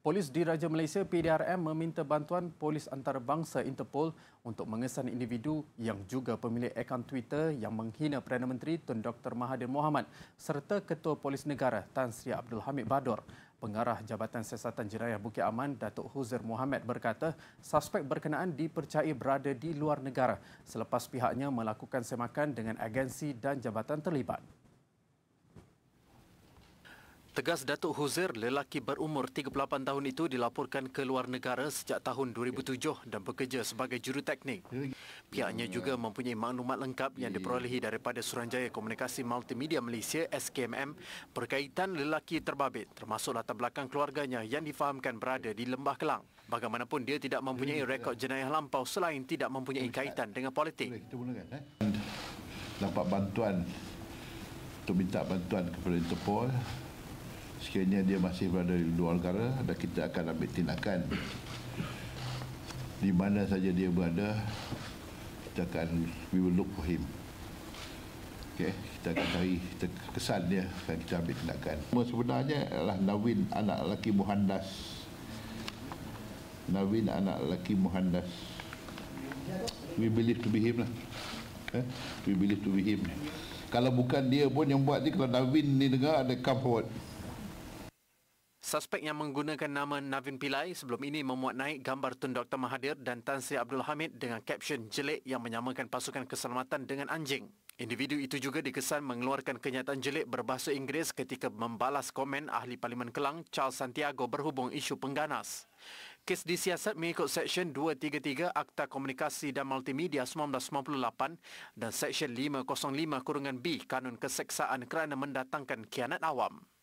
Polis di Diraja Malaysia PDRM meminta bantuan polis antarabangsa Interpol untuk mengesan individu yang juga pemilik akaun Twitter yang menghina Perdana Menteri Tun Dr Mahathir Mohamad serta Ketua Polis Negara Tan Sri Abdul Hamid Badur. Pengarah Jabatan Siasatan Jenayah Bukit Aman Datuk Huzer Mohamed berkata, suspek berkenaan dipercayai berada di luar negara selepas pihaknya melakukan semakan dengan agensi dan jabatan terlibat. Tegas Datuk Huzir, lelaki berumur 38 tahun itu dilaporkan ke luar negara sejak tahun 2007 dan bekerja sebagai juruteknik. Pihaknya juga mempunyai maklumat lengkap yang diperolehi daripada Suranjaya Komunikasi Multimedia Malaysia SKMM berkaitan lelaki terbabit termasuk latar belakang keluarganya yang difahamkan berada di Lembah Kelang. Bagaimanapun dia tidak mempunyai rekod jenayah lampau selain tidak mempunyai kaitan dengan politik. Eh. Dapat bantuan untuk minta bantuan kepada Interpol sekiranya dia masih berada di luar negara dan kita akan ambil tindakan di mana saja dia berada kita akan we will look for him Okay, kita akan cari kita kesan dia dan kita ambil tindakan sebenarnya adalah Nawin anak lelaki Mohandas. Nawin anak lelaki Mohandas. we believe to be him lah eh? we believe to be him kalau bukan dia pun yang buat ni kalau Nawin ni dengar ada come forward Suspek yang menggunakan nama Navin Pillai sebelum ini memuat naik gambar Tun Dr. Mahathir dan Tan Sri Abdul Hamid dengan caption jelek yang menyamakan pasukan keselamatan dengan anjing. Individu itu juga dikesan mengeluarkan kenyataan jelek berbahasa Inggeris ketika membalas komen Ahli Parlimen Kelang Charles Santiago berhubung isu pengganas. Kes disiasat mengikut Seksyen 233 Akta Komunikasi dan Multimedia 1998 dan Seksyen 505-B Kanun Keseksaan kerana mendatangkan kianat awam.